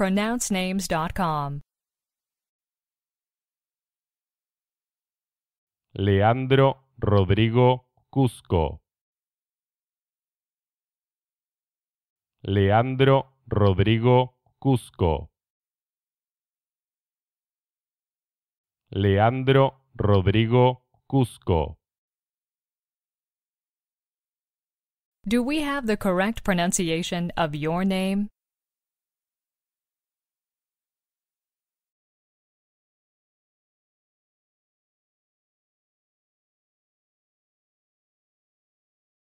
pronouncenames.com. Leandro Rodrigo Cusco. Leandro Rodrigo Cusco. Leandro Rodrigo Cusco. Do we have the correct pronunciation of your name?